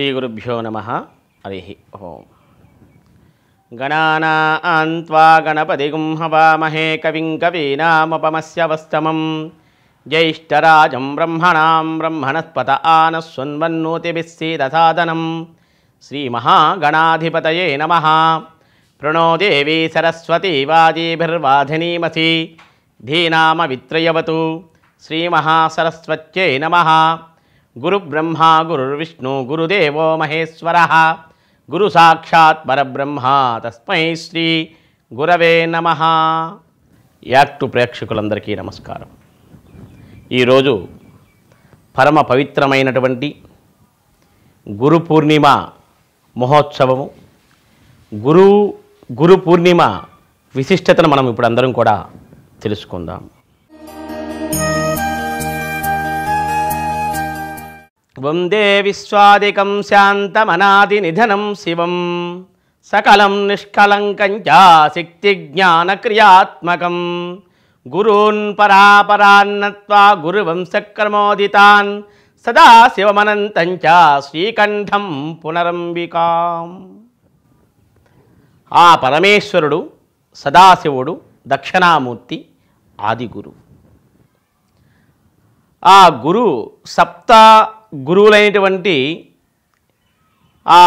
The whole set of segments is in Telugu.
శ్రీ గురుభ్యో నమ హరి ఓం గణానా గణపతి గుంహవామహే కవిం కవీనామపమస్యవస్తమం జ్యేష్టరాజం బ్రహ్మణాం బ్రహ్మణస్పత ఆనస్వన్వన్నోతిభిస్సీదసాదనం శ్రీమహాగణాధిపతయే నమ ప్రణోదేవీ సరస్వతీ వాజీభిర్వాధినీమసి ధీనామవిత్రయవతు శ్రీమహాసరస్వత్యై నమ గురు బ్రహ్మ గురుర్విష్ణు గురుదేవో మహేశ్వర గురు సాక్షాత్ పరబ్రహ్మ తస్మై శ్రీ గురవే నమ యాక్టు ప్రేక్షకులందరికీ నమస్కారం ఈరోజు పరమ పవిత్రమైనటువంటి గురు పూర్ణిమ మహోత్సవము గురు గురు పూర్ణిమ విశిష్టతను మనం ఇప్పుడు అందరం కూడా తెలుసుకుందాం వందే విశ్వాదికం శాంతమనాది నిధనం శివం సకలం నిష్కలంకంచా శక్తి జ్ఞానక్రియాత్మకం గురూన్ పరాపరాన్నత్వా గురువంశక్రమోదితాన్ సదా శివమనంతంచ శ్రీకంఠం పునరంబికా ఆ పరమేశ్వరుడు సదాశివుడు దక్షిణామూర్తి ఆదిగురు ఆ గురు సప్త గురువులైనటువంటి ఆ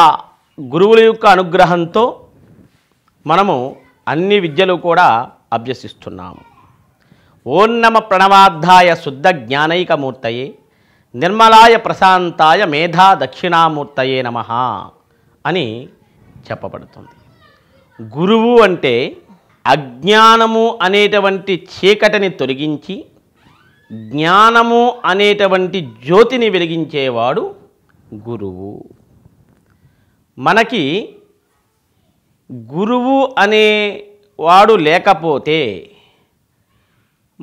గురువుల యొక్క అనుగ్రహంతో మనము అన్ని విద్యలు కూడా అభ్యసిస్తున్నాము ఓం నమ ప్రణవాధాయ శుద్ధ జ్ఞానైకమూర్తయే నిర్మలాయ ప్రశాంతాయ మేధా దక్షిణామూర్తయే నమ అని చెప్పబడుతుంది గురువు అంటే అజ్ఞానము అనేటువంటి చీకటిని తొలగించి జ్ఞానము అనేటువంటి జ్యోతిని వెలిగించేవాడు గురువు మనకి గురువు అనే వాడు లేకపోతే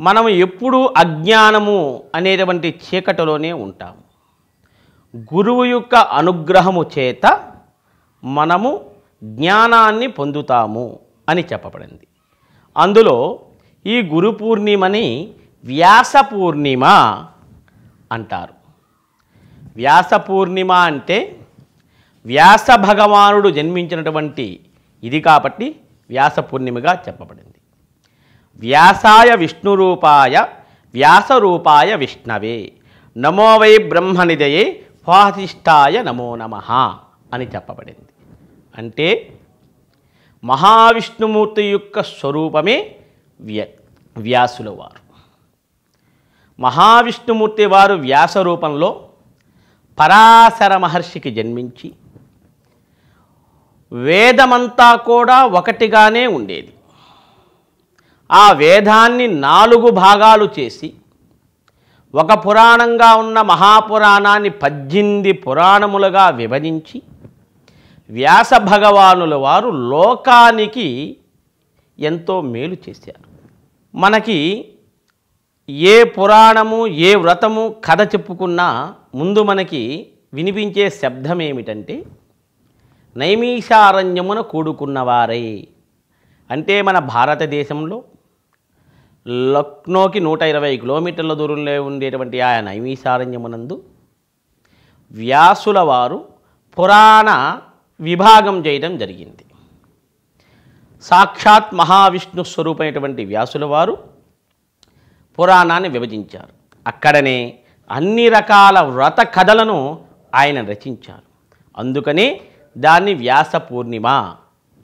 మనం ఎప్పుడూ అజ్ఞానము అనేటువంటి చీకటిలోనే ఉంటాము గురువు యొక్క అనుగ్రహము చేత మనము జ్ఞానాన్ని పొందుతాము అని చెప్పబడింది అందులో ఈ గురు పూర్ణిమని వ్యాస పూర్ణిమ అంటారు వ్యాస పూర్ణిమ అంటే వ్యాస భగవానుడు జన్మించినటువంటి ఇది కాబట్టి వ్యాస పూర్ణిమగా చెప్పబడింది వ్యాసాయ విష్ణు రూపాయ వ్యాస రూపాయ విష్ణవే నమో వై బ్రహ్మనిదయే ఫాసిష్టాయ నమో నమ అని చెప్పబడింది అంటే మహావిష్ణుమూర్తి యొక్క స్వరూపమే వ్య వ్యాసుల వారు మహావిష్ణుమూర్తి వారు వ్యాస రూపంలో పరాశర మహర్షికి జన్మించి వేదమంతా కూడా ఒకటిగానే ఉండేది ఆ వేదాన్ని నాలుగు భాగాలు చేసి ఒక పురాణంగా ఉన్న మహాపురాణాన్ని పద్దెనిమిది పురాణములుగా విభజించి వ్యాస భగవానుల వారు లోకానికి ఎంతో మేలు చేశారు మనకి ఏ పురాణము ఏ వ్రతము కథ చెప్పుకున్నా ముందు మనకి వినిపించే శబ్దం ఏమిటంటే నైమీషారణ్యమున కూడుకున్నవారే అంటే మన భారతదేశంలో లక్నోకి నూట ఇరవై కిలోమీటర్ల దూరంలో ఉండేటువంటి ఆ నైమీషారణ్యమునందు వ్యాసుల వారు పురాణ విభాగం చేయడం జరిగింది సాక్షాత్ మహావిష్ణు స్వరూపమైనటువంటి వ్యాసుల వారు పురాణాన్ని విభజించారు అక్కడనే అన్ని రకాల వ్రత కథలను ఆయన రచించారు అందుకని దాన్ని వ్యాస పూర్ణిమ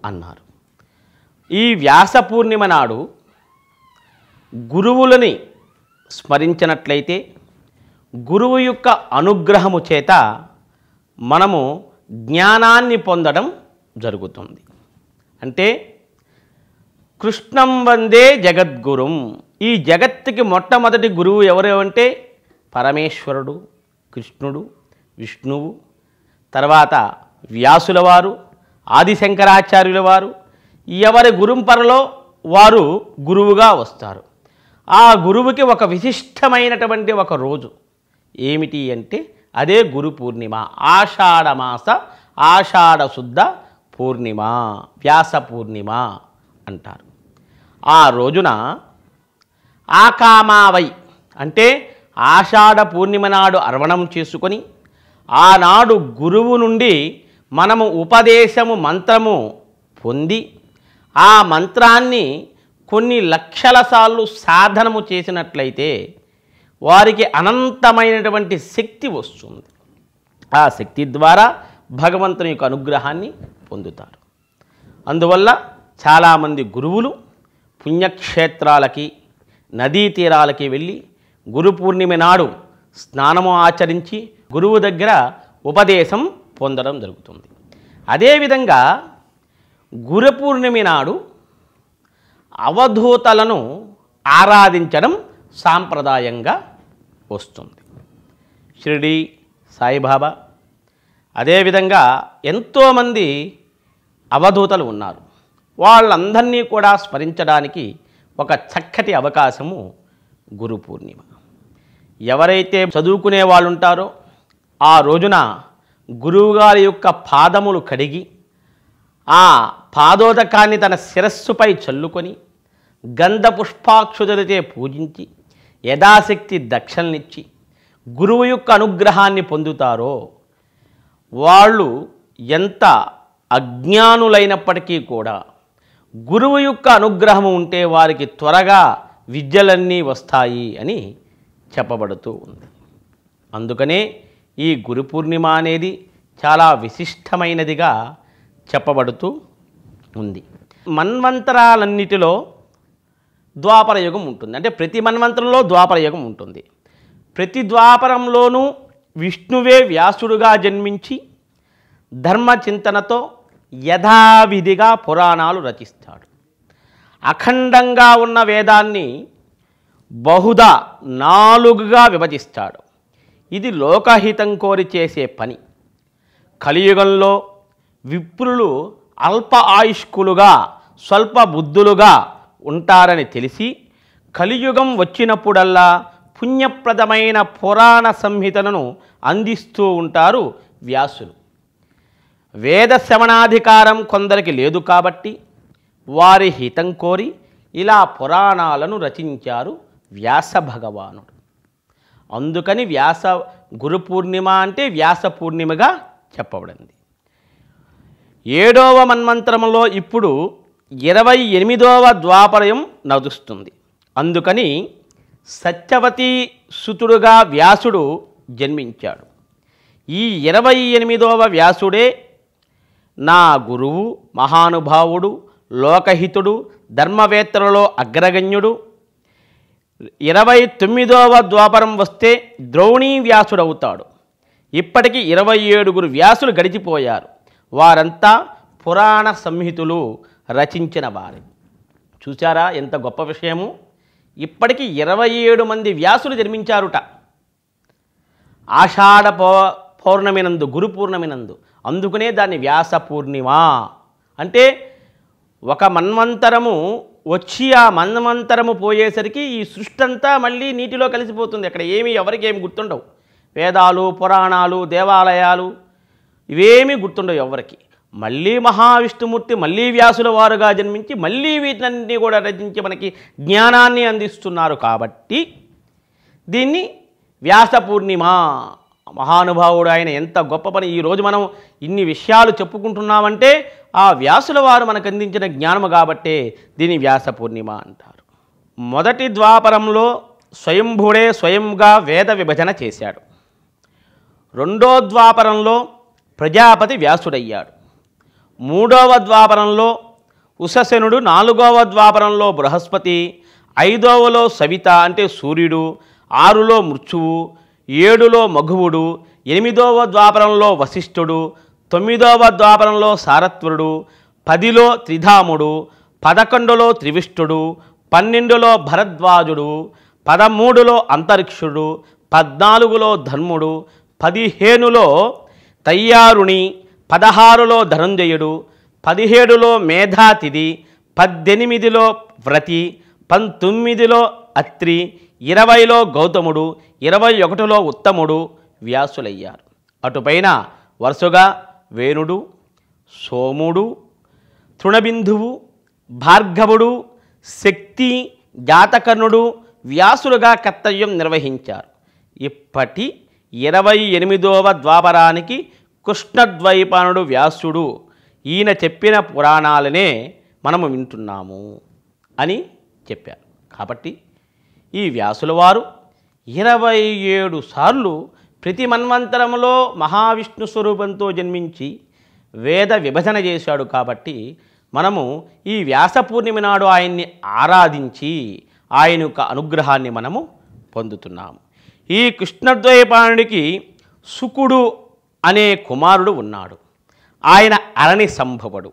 అన్నారు ఈ వ్యాస పూర్ణిమ నాడు గురువులని స్మరించినట్లయితే గురువు యొక్క అనుగ్రహము చేత మనము జ్ఞానాన్ని పొందడం జరుగుతుంది అంటే కృష్ణం వందే జగద్గురుం ఈ జగత్తుకి మొట్టమొదటి గురువు ఎవరు అంటే పరమేశ్వరుడు కృష్ణుడు విష్ణువు తర్వాత వ్యాసుల వారు ఆదిశంకరాచార్యుల వారు ఎవరి గురుంపరలో వారు గురువుగా వస్తారు ఆ గురువుకి ఒక విశిష్టమైనటువంటి ఒక రోజు ఏమిటి అంటే అదే గురు పూర్ణిమ ఆషాఢమాస ఆషాఢశుద్ధ పూర్ణిమ వ్యాస పూర్ణిమ అంటారు ఆ రోజున ఆకామావై అంటే ఆషాఢ పూర్ణిమ నాడు అర్వణం చేసుకొని ఆనాడు గురువు నుండి మనము ఉపదేశము మంత్రము పొంది ఆ మంత్రాన్ని కొన్ని లక్షల సార్లు సాధనము చేసినట్లయితే వారికి అనంతమైనటువంటి శక్తి వస్తుంది ఆ శక్తి ద్వారా భగవంతుని యొక్క అనుగ్రహాన్ని పొందుతారు అందువల్ల చాలామంది గురువులు పుణ్యక్షేత్రాలకి నదీ తీరాలకి వెళ్ళి గురు పూర్ణిమ నాడు స్నానము ఆచరించి గురువు దగ్గర ఉపదేశం పొందడం జరుగుతుంది అదేవిధంగా గురు పూర్ణిమ నాడు అవధూతలను ఆరాధించడం సాంప్రదాయంగా వస్తుంది షిరిడి సాయిబాబా అదేవిధంగా ఎంతోమంది అవధూతలు ఉన్నారు వాళ్ళందరినీ కూడా స్మరించడానికి ఒక చక్కటి అవకాశము గురు పూర్ణిమ ఎవరైతే చదువుకునే వాళ్ళు ఉంటారో ఆ రోజున గురువుగారి యొక్క పాదములు కడిగి ఆ పాదోదకాన్ని తన శిరస్సుపై చల్లుకొని గంధ పుష్పాక్షుదలతే పూజించి యథాశక్తి దక్షిణనిచ్చి గురువు యొక్క అనుగ్రహాన్ని పొందుతారో వాళ్ళు ఎంత అజ్ఞానులైనప్పటికీ కూడా గురువు యొక్క అనుగ్రహం ఉంటే వారికి త్వరగా విద్యలన్నీ వస్తాయి అని చెప్పబడుతూ ఉంది అందుకనే ఈ గురు పూర్ణిమ అనేది చాలా విశిష్టమైనదిగా చెప్పబడుతూ ఉంది మన్వంతరాలన్నిటిలో ద్వాపరయుగం ఉంటుంది అంటే ప్రతి మన్వంతరంలో ద్వాపరయుగం ఉంటుంది ప్రతి ద్వాపరంలోనూ విష్ణువే వ్యాసుడుగా జన్మించి ధర్మ చింతనతో యథావిధిగా పురాణాలు రచిస్తాడు అఖండంగా ఉన్న వేదాన్ని బహుదా నాలుగుగా విభజిస్తాడు ఇది లోకహితం కోరి చేసే పని కలియుగంలో విప్రులు అల్ప ఆయుష్కులుగా స్వల్ప బుద్ధులుగా ఉంటారని తెలిసి కలియుగం వచ్చినప్పుడల్లా పుణ్యప్రదమైన పురాణ సంహితలను అందిస్తూ ఉంటారు వ్యాసులు వేద శ్రవణాధికారం కొందరికి లేదు కాబట్టి వారి హితం కోరి ఇలా పురాణాలను రచించారు వ్యాస భగవానుడు అందుకని వ్యాస గురు పూర్ణిమ అంటే వ్యాస పూర్ణిమగా చెప్పబడింది ఏడవ మన్మంత్రంలో ఇప్పుడు ఇరవై ఎనిమిదవ ద్వాపరయం నదుస్తుంది అందుకని సత్యవతి సుతుడుగా వ్యాసుడు జన్మించాడు ఈ ఇరవై ఎనిమిదవ వ్యాసుడే నా గురువు మహానుభావుడు లోకహితుడు ధర్మవేత్తలలో అగ్రగణ్యుడు ఇరవై తొమ్మిదవ ద్వాపరం వస్తే ద్రోణీ వ్యాసుడవుతాడు ఇప్పటికి ఇరవై ఏడుగురు వ్యాసులు గడిచిపోయారు వారంతా పురాణ సంహితులు రచించిన వారి చూసారా ఎంత గొప్ప విషయము ఇప్పటికి ఇరవై ఏడు మంది వ్యాసులు జన్మించారుట ఆషాఢ పౌ పౌర్ణమినందు గురు పూర్ణమినందు అందుకనే దాన్ని వ్యాస పూర్ణిమ అంటే ఒక మన్వంతరము వచ్చి ఆ మన్వంతరము పోయేసరికి ఈ సృష్టి అంతా మళ్ళీ నీటిలో కలిసిపోతుంది అక్కడ ఏమి ఎవరికి ఏమి గుర్తుండవు వేదాలు పురాణాలు దేవాలయాలు ఇవేమీ గుర్తుండవు ఎవరికి మళ్ళీ మహావిష్ణుమూర్తి మళ్ళీ వ్యాసుల వారుగా జన్మించి మళ్ళీ వీటినన్నీ కూడా రచించి మనకి జ్ఞానాన్ని అందిస్తున్నారు కాబట్టి దీన్ని వ్యాస పూర్ణిమ మహానుభావుడు ఆయన ఎంత గొప్ప పని ఈరోజు మనం ఇన్ని విషయాలు చెప్పుకుంటున్నామంటే ఆ వ్యాసుల వారు మనకు అందించిన జ్ఞానము కాబట్టే దీని వ్యాస పూర్ణిమ అంటారు మొదటి ద్వాపరంలో స్వయంభుడే స్వయంగా వేద విభజన చేశాడు రెండో ద్వాపరంలో ప్రజాపతి వ్యాసుడయ్యాడు మూడవ ద్వాపరంలో ఉషశనుడు నాలుగవ ద్వాపరంలో బృహస్పతి ఐదవలో సవిత అంటే సూర్యుడు ఆరులో మృత్యువు ఏడులో మఘువుడు ఎనిమిదవ ద్వాపరంలో వశిష్ఠుడు తొమ్మిదవ ద్వాపరంలో సారత్వరుడు పదిలో త్రిధాముడు పదకొండులో త్రివిష్ఠుడు పన్నెండులో భరద్వాజుడు పదమూడులో అంతరిక్షుడు పద్నాలుగులో ధర్ముడు పదిహేనులో తయ్యారుణి పదహారులో ధనంజయుడు పదిహేడులో మేధాతిథి పద్దెనిమిదిలో వ్రతి పంతొమ్మిదిలో అత్రి ఇరవైలో గౌతముడు ఇరవై ఒకటిలో ఉత్తముడు వ్యాసులయ్యారు అటుపైన వరుసగా వేణుడు సోముడు తృణబిందువు భార్గవుడు శక్తి జాతకర్ణుడు వ్యాసులుగా కర్తవ్యం నిర్వహించారు ఇప్పటి ఇరవై ఎనిమిదవ ద్వాపరానికి కృష్ణద్వైపానుడు వ్యాసుడు ఈయన చెప్పిన పురాణాలనే మనము వింటున్నాము అని చెప్పారు కాబట్టి ఈ వ్యాసులవారు ఇరవై ఏడు సార్లు ప్రతి మన్వంతరంలో మహావిష్ణు స్వరూపంతో జన్మించి వేద విభజన చేశాడు కాబట్టి మనము ఈ వ్యాస పూర్ణిమ నాడు ఆయన్ని ఆరాధించి ఆయన యొక్క అనుగ్రహాన్ని మనము పొందుతున్నాము ఈ కృష్ణద్వైపాణుడికి సుకుడు అనే కుమారుడు ఉన్నాడు ఆయన అరణి సంభవుడు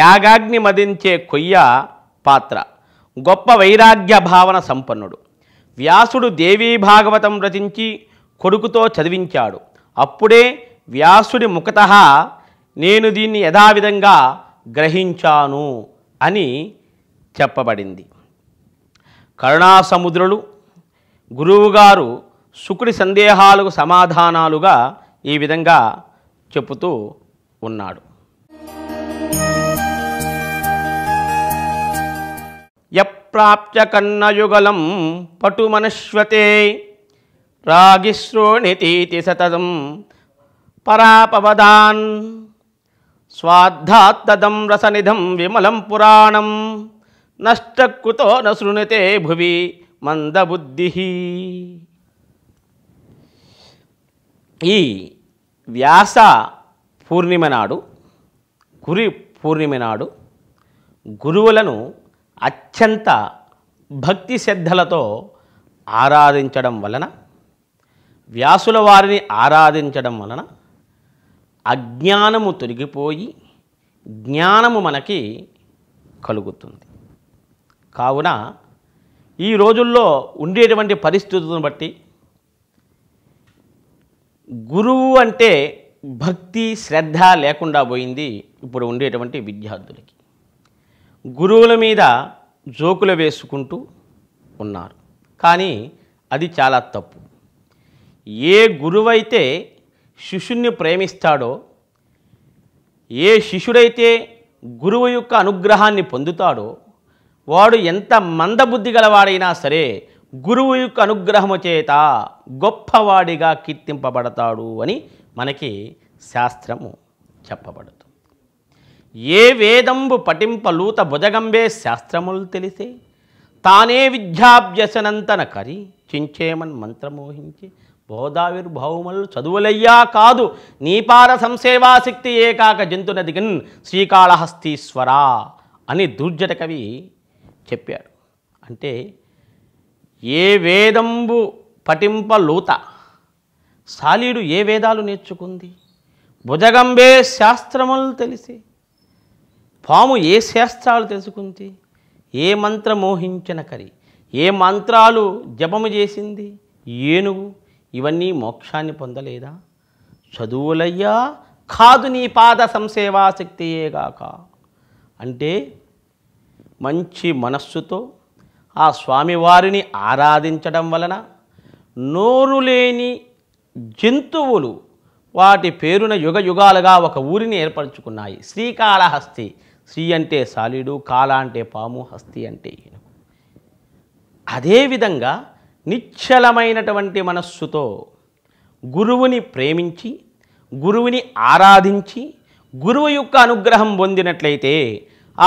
యాగాగ్ని మదించే కొయ్య పాత్ర గొప్ప వైరాగ్య భావన సంపన్నుడు వ్యాసుడు దేవీ భాగవతం రచించి కొడుకుతో చదివించాడు అప్పుడే వ్యాసుడి ముఖత నేను దీన్ని యథావిధంగా గ్రహించాను అని చెప్పబడింది కరుణాసముద్రులు గురువుగారు శుకుడి సందేహాలకు సమాధానాలుగా ఈ విధంగా చెబుతూ ఉన్నాడు ప్రాప్య కన్నయుగలం పటుమనశ్వతే రాగిశ్రోణితీతి సతదం పరాపవదాన్ స్వాధ్యాత్తదం రసనిధం విమలం పురాణం నష్టకుతో నశృణితే భువి మందబుద్ధి ఈ వ్యాస పూర్ణిమ నాడు గురి పూర్ణిమ నాడు గురువులను అత్యంత భక్తి శ్రద్ధలతో ఆరాధించడం వలన వ్యాసుల వారిని ఆరాధించడం వలన అజ్ఞానము తొలగిపోయి జ్ఞానము మనకి కలుగుతుంది కావున ఈ రోజుల్లో ఉండేటువంటి పరిస్థితులను బట్టి గురువు అంటే భక్తి శ్రద్ధ లేకుండా పోయింది ఇప్పుడు ఉండేటువంటి విద్యార్థులకి గురువుల మీద జోకులు వేసుకుంటూ ఉన్నారు కానీ అది చాలా తప్పు ఏ గురువైతే శిష్యుణ్ణి ప్రేమిస్తాడో ఏ శిష్యుడైతే గురువు యొక్క అనుగ్రహాన్ని పొందుతాడో వాడు ఎంత మందబుద్ధి గలవాడైనా సరే గురువు యొక్క అనుగ్రహము చేత గొప్పవాడిగా కీర్తింపబడతాడు అని మనకి శాస్త్రము చెప్పబడుతుంది ఏ వేదంబు పటింపలూత భుజగంబే శాస్త్రములు తెలిసే తానే విద్యాభ్యసనంతన కరి చించేమన్ మంత్రమోహించి బోధావిర్భౌములు చదువులయ్యా కాదు నీపార సంసేవాశక్తి ఏకాక జంతునదిగన్ శ్రీకాళహస్తీశ్వరా అని దుర్జట కవి చెప్పాడు అంటే ఏ వేదంబు పటింపలూత సాలీడు ఏ వేదాలు నేర్చుకుంది భుజగంబే శాస్త్రములు తెలిసి పాము ఏ శాస్త్రాలు తెలుసుకుంది ఏ మంత్ర మోహించిన కరి ఏ మంత్రాలు జపము చేసింది ఏనుగు ఇవన్నీ మోక్షాన్ని పొందలేదా చదువులయ్యా కాదు నీ పాద సంసేవాసక్తియేగాక అంటే మంచి మనస్సుతో ఆ స్వామివారిని ఆరాధించడం వలన నోరు లేని జంతువులు వాటి పేరున యుగ యుగాలుగా ఒక ఊరిని ఏర్పరచుకున్నాయి శ్రీకాళహస్తి శ్రీ అంటే సాలిడు కాల అంటే పాము హస్తి అంటే ఏనుగు అదేవిధంగా నిశ్చలమైనటువంటి మనస్సుతో గురువుని ప్రేమించి గురువుని ఆరాధించి గురువు యొక్క అనుగ్రహం పొందినట్లయితే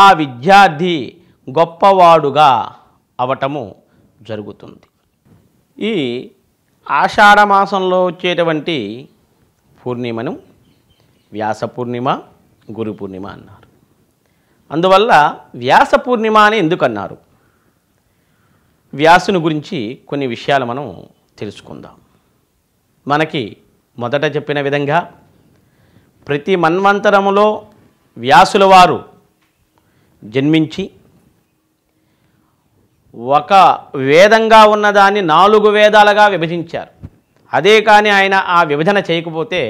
ఆ విద్యార్థి గొప్పవాడుగా అవటము జరుగుతుంది ఈ ఆషాఢ మాసంలో వచ్చేటువంటి పూర్ణిమను వ్యాస పూర్ణిమ గురు పూర్ణిమ అన్నారు అందువల్ల వ్యాస పూర్ణిమ అని ఎందుకన్నారు వ్యాసుని గురించి కొన్ని విషయాలు మనం తెలుసుకుందాం మనకి మొదట చెప్పిన విధంగా ప్రతి మన్వంతరములో వ్యాసుల వారు జన్మించి ఒక వేదంగా ఉన్నదాన్ని నాలుగు వేదాలుగా విభజించారు అదే కానీ ఆయన ఆ విభజన చేయకపోతే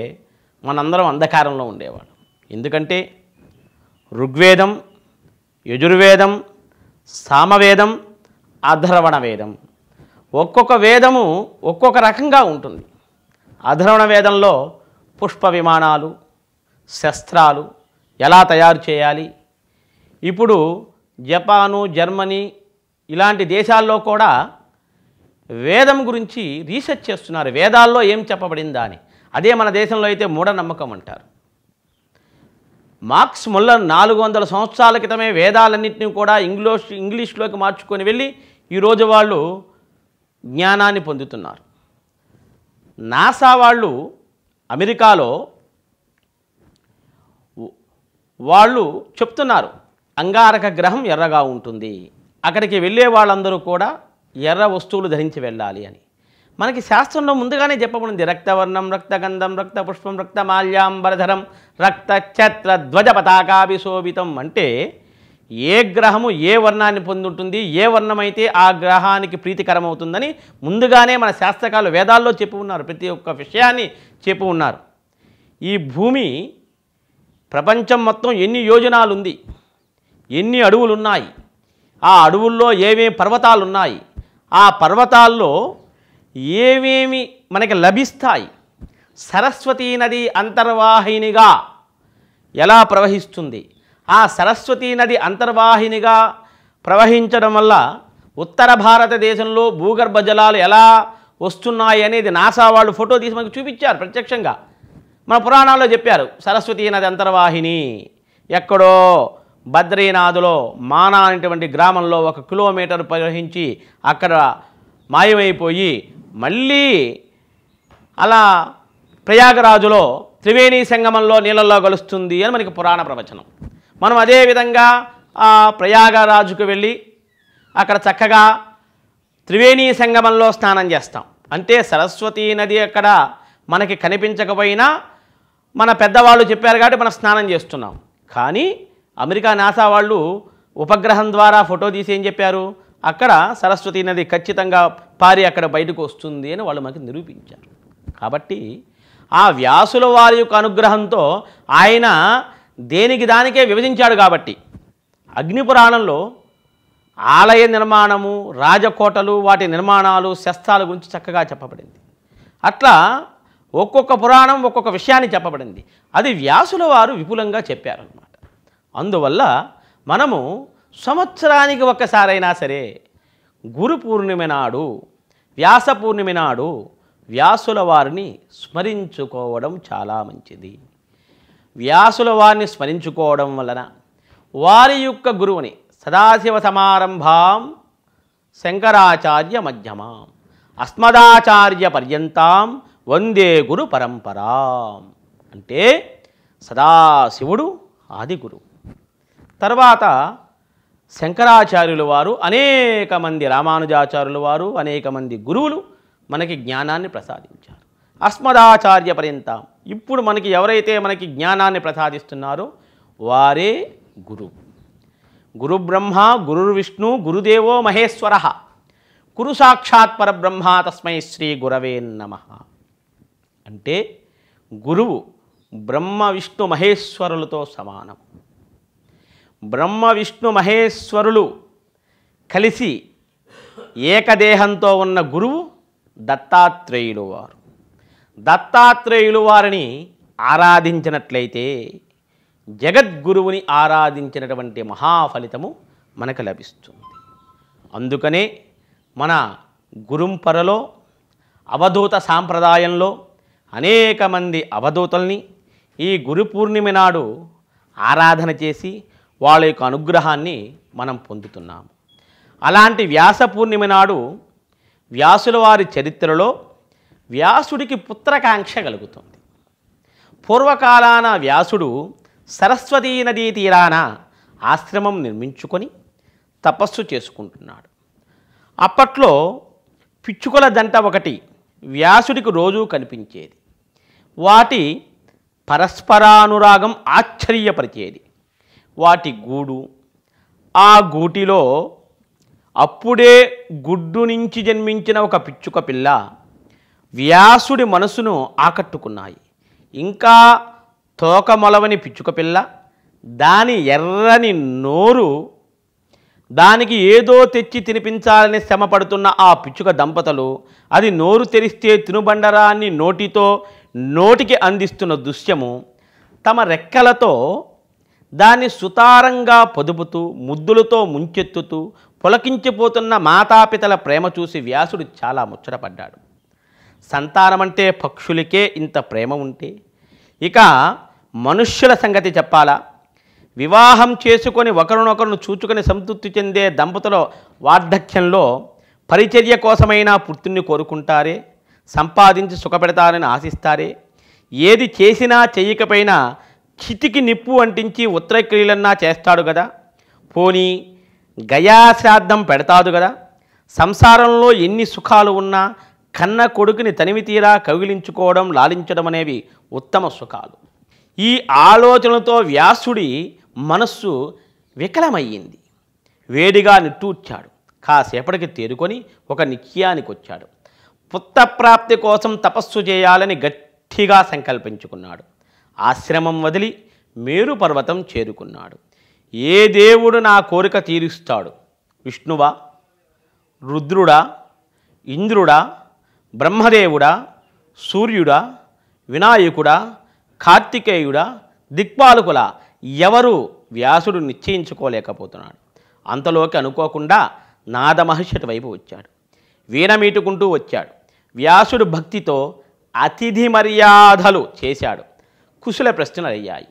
మనందరం అంధకారంలో ఉండేవాడు ఎందుకంటే ఋగ్వేదం యజుర్వేదం సామవేదం అధర్వణ వేదం ఒక్కొక్క వేదము ఒక్కొక్క రకంగా ఉంటుంది అధర్వణ వేదంలో పుష్ప విమానాలు శస్త్రాలు ఎలా తయారు చేయాలి ఇప్పుడు జపాను జర్మనీ ఇలాంటి దేశాల్లో కూడా వేదం గురించి రీసెర్చ్ చేస్తున్నారు వేదాల్లో ఏం చెప్పబడిందా అని అదే మన దేశంలో అయితే మూఢనమ్మకం అంటారు మార్క్స్ ముల్లర్ నాలుగు వందల సంవత్సరాల క్రితమే వేదాలన్నింటినీ కూడా ఇంగ్లీష్ ఇంగ్లీష్లోకి మార్చుకొని వెళ్ళి ఈరోజు వాళ్ళు జ్ఞానాన్ని పొందుతున్నారు నాసా వాళ్ళు అమెరికాలో వాళ్ళు చెప్తున్నారు అంగారక గ్రహం ఎర్రగా ఉంటుంది అక్కడికి వెళ్ళే వాళ్ళందరూ కూడా ఎర్ర వస్తువులు ధరించి వెళ్ళాలి అని మనకి శాస్త్రంలో ముందుగానే చెప్పబడింది రక్తవర్ణం రక్తగంధం రక్త పుష్పం రక్తమాల్యాంబరధరం ఛత్ర ధ్వజ పతాకాభిశోభితం అంటే ఏ గ్రహము ఏ వర్ణాన్ని పొందుంటుంది ఏ వర్ణమైతే ఆ గ్రహానికి ప్రీతికరం అవుతుందని ముందుగానే మన శాస్త్రకాలు వేదాల్లో చెప్పు ఉన్నారు ప్రతి ఒక్క విషయాన్ని చెప్పు ఉన్నారు ఈ భూమి ప్రపంచం మొత్తం ఎన్ని యోజనాలు ఉంది ఎన్ని అడవులు ఉన్నాయి ఆ అడవుల్లో ఏమేమి పర్వతాలు ఉన్నాయి ఆ పర్వతాల్లో ఏమేమి మనకి లభిస్తాయి సరస్వతీ నది అంతర్వాహినిగా ఎలా ప్రవహిస్తుంది ఆ సరస్వతీ నది అంతర్వాహినిగా ప్రవహించడం వల్ల ఉత్తర భారతదేశంలో భూగర్భ జలాలు ఎలా వస్తున్నాయి అనేది నాసా వాళ్ళు ఫోటో తీసి మనకు చూపించారు ప్రత్యక్షంగా మన పురాణాల్లో చెప్పారు సరస్వతీ నది అంతర్వాహిని ఎక్కడో బద్రీనాథులో మానా అనేటువంటి గ్రామంలో ఒక కిలోమీటర్ ప్రవహించి అక్కడ మాయమైపోయి మళ్ళీ అలా ప్రయాగరాజులో త్రివేణి సంగమంలో నీళ్ళల్లో కలుస్తుంది అని మనకి పురాణ ప్రవచనం మనం అదేవిధంగా ఆ ప్రయాగరాజుకు వెళ్ళి అక్కడ చక్కగా త్రివేణి సంగమంలో స్నానం చేస్తాం అంటే సరస్వతీ నది అక్కడ మనకి కనిపించకపోయినా మన పెద్దవాళ్ళు చెప్పారు కాబట్టి మనం స్నానం చేస్తున్నాం కానీ అమెరికా నాసా వాళ్ళు ఉపగ్రహం ద్వారా ఫోటో తీసి ఏం చెప్పారు అక్కడ సరస్వతీ నది ఖచ్చితంగా పారి అక్కడ బయటకు వస్తుంది అని వాళ్ళు మనకి నిరూపించారు కాబట్టి ఆ వ్యాసుల వారి యొక్క అనుగ్రహంతో ఆయన దేనికి దానికే విభజించాడు కాబట్టి అగ్నిపురాణంలో ఆలయ నిర్మాణము రాజకోటలు వాటి నిర్మాణాలు శస్త్రాల గురించి చక్కగా చెప్పబడింది అట్లా ఒక్కొక్క పురాణం ఒక్కొక్క విషయాన్ని చెప్పబడింది అది వ్యాసుల వారు విపులంగా చెప్పారన్నమాట అందువల్ల మనము సంవత్సరానికి ఒక్కసారైనా సరే గురు పూర్ణిమ నాడు వ్యాస పూర్ణిమ నాడు వ్యాసుల వారిని స్మరించుకోవడం చాలా మంచిది వ్యాసుల వారిని స్మరించుకోవడం వలన వారి యొక్క గురువుని సదాశివ సమారంభాం శంకరాచార్య మధ్యమాం అస్మదాచార్య పర్యంతం వందే గురు పరంపరాం అంటే సదాశివుడు ఆది గురు తర్వాత శంకరాచార్యుల వారు అనేక మంది రామానుజాచార్యుల వారు అనేక మంది గురువులు మనకి జ్ఞానాన్ని ప్రసాదించారు అస్మదాచార్య పర్యంతం ఇప్పుడు మనకి ఎవరైతే మనకి జ్ఞానాన్ని ప్రసాదిస్తున్నారో వారే గురువు గురు బ్రహ్మ విష్ణు గురుదేవో మహేశ్వర కురు సాక్షాత్ పరబ్రహ్మ తస్మై శ్రీ గురవే నమ అంటే గురువు బ్రహ్మ విష్ణు మహేశ్వరులతో సమానం బ్రహ్మ విష్ణు మహేశ్వరులు కలిసి ఏకదేహంతో ఉన్న గురువు దత్తాత్రేయులు వారు దత్తాత్రేయులు వారిని ఆరాధించినట్లయితే జగద్గురువుని ఆరాధించినటువంటి మహాఫలితము మనకు లభిస్తుంది అందుకనే మన గురుంపరలో అవధూత సాంప్రదాయంలో అనేక మంది అవధూతల్ని ఈ గురు పూర్ణిమ నాడు ఆరాధన చేసి వాళ్ళ యొక్క అనుగ్రహాన్ని మనం పొందుతున్నాము అలాంటి వ్యాస పూర్ణిమ నాడు వ్యాసుల వారి చరిత్రలో వ్యాసుడికి పుత్రకాంక్ష కలుగుతుంది పూర్వకాలాన వ్యాసుడు సరస్వతీ నదీ తీరాన ఆశ్రమం నిర్మించుకొని తపస్సు చేసుకుంటున్నాడు అప్పట్లో పిచ్చుకల దంట ఒకటి వ్యాసుడికి రోజూ కనిపించేది వాటి పరస్పరానురాగం ఆశ్చర్యపరిచేది వాటి గూడు ఆ గూటిలో అప్పుడే గుడ్డు నుంచి జన్మించిన ఒక పిచ్చుక పిల్ల వ్యాసుడి మనసును ఆకట్టుకున్నాయి ఇంకా తోకమలవని పిచ్చుక పిల్ల దాని ఎర్రని నోరు దానికి ఏదో తెచ్చి తినిపించాలని శ్రమపడుతున్న ఆ పిచ్చుక దంపతులు అది నోరు తెరిస్తే తినుబండరాన్ని నోటితో నోటికి అందిస్తున్న దృశ్యము తమ రెక్కలతో దాన్ని సుతారంగా పొదుపుతూ ముద్దులతో ముంచెత్తుతూ పులకించిపోతున్న మాతాపితల ప్రేమ చూసి వ్యాసుడు చాలా ముచ్చటపడ్డాడు సంతానమంటే పక్షులకే ఇంత ప్రేమ ఉంటే ఇక మనుష్యుల సంగతి చెప్పాలా వివాహం చేసుకొని ఒకరినొకరును చూచుకొని సంతృప్తి చెందే దంపతుల వార్ధక్యంలో పరిచర్య కోసమైనా పుట్టిని కోరుకుంటారే సంపాదించి సుఖపెడతారని ఆశిస్తారే ఏది చేసినా చేయకపోయినా చితికి నిప్పు అంటించి ఉత్తరక్రియలన్నా చేస్తాడు కదా పోనీ గయాశ్రాద్ధం పెడతాడు కదా సంసారంలో ఎన్ని సుఖాలు ఉన్నా కన్న కొడుకుని తనివి తీరా కవిలించుకోవడం లాలించడం అనేవి ఉత్తమ సుఖాలు ఈ ఆలోచనలతో వ్యాసుడి మనస్సు వికలమయ్యింది వేడిగా నిట్టూర్చాడు కాసేపటికి తేరుకొని ఒక నిత్యానికి వచ్చాడు పుత్తప్రాప్తి కోసం తపస్సు చేయాలని గట్టిగా సంకల్పించుకున్నాడు ఆశ్రమం వదిలి మేరు పర్వతం చేరుకున్నాడు ఏ దేవుడు నా కోరిక తీరుస్తాడు విష్ణువా రుద్రుడా ఇంద్రుడా బ్రహ్మదేవుడా సూర్యుడా వినాయకుడా కార్తికేయుడా దిక్పాలకుల ఎవరు వ్యాసుడు నిశ్చయించుకోలేకపోతున్నాడు అంతలోకి అనుకోకుండా నాద మహర్షి వైపు వచ్చాడు వీణ మీటుకుంటూ వచ్చాడు వ్యాసుడు భక్తితో అతిథి మర్యాదలు చేశాడు కుశల ప్రశ్నలు అయ్యాయి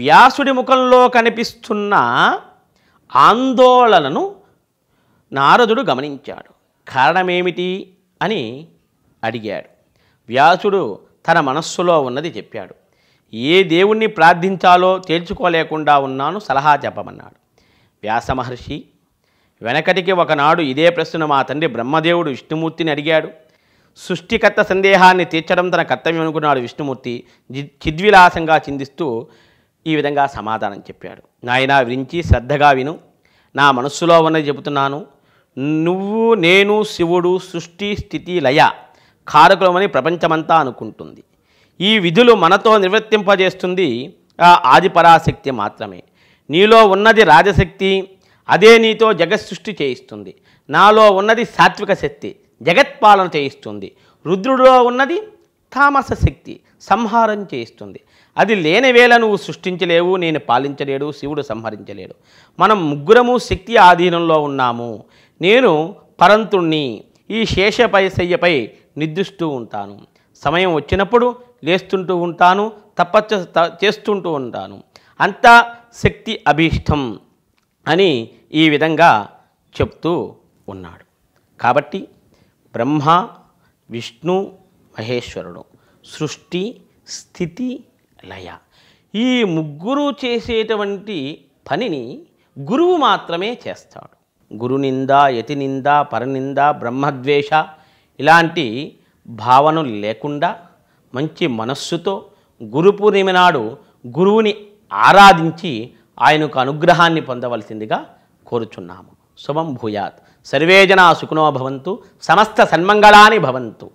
వ్యాసుడి ముఖంలో కనిపిస్తున్న ఆందోళనను నారదుడు గమనించాడు కారణమేమిటి అని అడిగాడు వ్యాసుడు తన మనస్సులో ఉన్నది చెప్పాడు ఏ దేవుణ్ణి ప్రార్థించాలో తేల్చుకోలేకుండా ఉన్నాను సలహా చెప్పమన్నాడు వ్యాస మహర్షి వెనకటికి ఒకనాడు ఇదే ప్రశ్న మా తండ్రి బ్రహ్మదేవుడు విష్ణుమూర్తిని అడిగాడు సృష్టికర్త సందేహాన్ని తీర్చడం తన కర్తవ్యం అనుకున్నాడు విష్ణుమూర్తి చిద్విలాసంగా చిందిస్తూ ఈ విధంగా సమాధానం చెప్పాడు నాయన విరించి శ్రద్ధగా విను నా మనస్సులో ఉన్నది చెబుతున్నాను నువ్వు నేను శివుడు సృష్టి స్థితి లయ కారకులమని ప్రపంచమంతా అనుకుంటుంది ఈ విధులు మనతో నిర్వర్తింపజేస్తుంది ఆ ఆదిపరాశక్తి మాత్రమే నీలో ఉన్నది రాజశక్తి అదే నీతో సృష్టి చేయిస్తుంది నాలో ఉన్నది సాత్విక శక్తి జగత్పాలన చేయిస్తుంది రుద్రుడిలో ఉన్నది తామస శక్తి సంహారం చేయిస్తుంది అది లేని వేళ నువ్వు సృష్టించలేవు నేను పాలించలేడు శివుడు సంహరించలేడు మనం ముగ్గురము శక్తి ఆధీనంలో ఉన్నాము నేను పరంతుణ్ణి ఈ శేషపైశయ్యపై నిర్దిస్తూ ఉంటాను సమయం వచ్చినప్పుడు లేస్తుంటూ ఉంటాను తప్ప చేస్తుంటూ ఉంటాను అంతా శక్తి అభీష్టం అని ఈ విధంగా చెప్తూ ఉన్నాడు కాబట్టి బ్రహ్మ విష్ణు మహేశ్వరుడు సృష్టి స్థితి లయ ఈ ముగ్గురు చేసేటువంటి పనిని గురువు మాత్రమే చేస్తాడు గురునింద యతినింద పరనింద బ్రహ్మద్వేష ఇలాంటి భావనలు లేకుండా మంచి మనస్సుతో గురు పూర్ణిమ నాడు గురువుని ఆరాధించి ఆయనకు అనుగ్రహాన్ని పొందవలసిందిగా కోరుచున్నాము శుభం భూయాత్ సర్వే సుఖనోభవంతు సమస్త సన్మంగళాని భవంతు